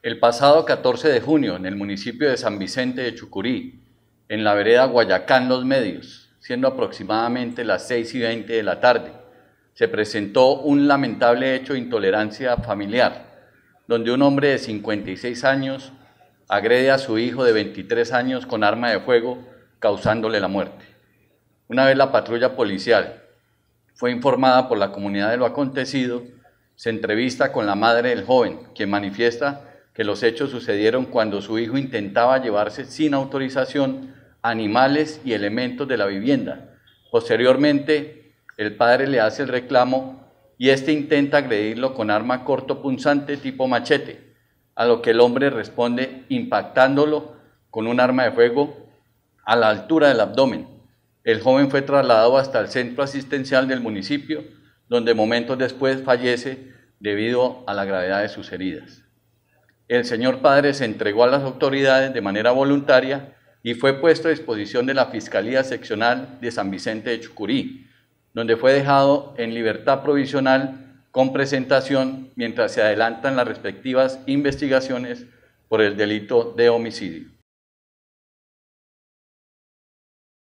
El pasado 14 de junio, en el municipio de San Vicente de Chucurí, en la vereda Guayacán Los Medios, siendo aproximadamente las 6 y 20 de la tarde, se presentó un lamentable hecho de intolerancia familiar, donde un hombre de 56 años agrede a su hijo de 23 años con arma de fuego, causándole la muerte. Una vez la patrulla policial fue informada por la comunidad de lo acontecido, se entrevista con la madre del joven, quien manifiesta que los hechos sucedieron cuando su hijo intentaba llevarse sin autorización animales y elementos de la vivienda. Posteriormente, el padre le hace el reclamo y éste intenta agredirlo con arma corto punzante tipo machete, a lo que el hombre responde impactándolo con un arma de fuego a la altura del abdomen. El joven fue trasladado hasta el centro asistencial del municipio, donde momentos después fallece debido a la gravedad de sus heridas el señor padre se entregó a las autoridades de manera voluntaria y fue puesto a disposición de la Fiscalía Seccional de San Vicente de Chucurí, donde fue dejado en libertad provisional con presentación mientras se adelantan las respectivas investigaciones por el delito de homicidio.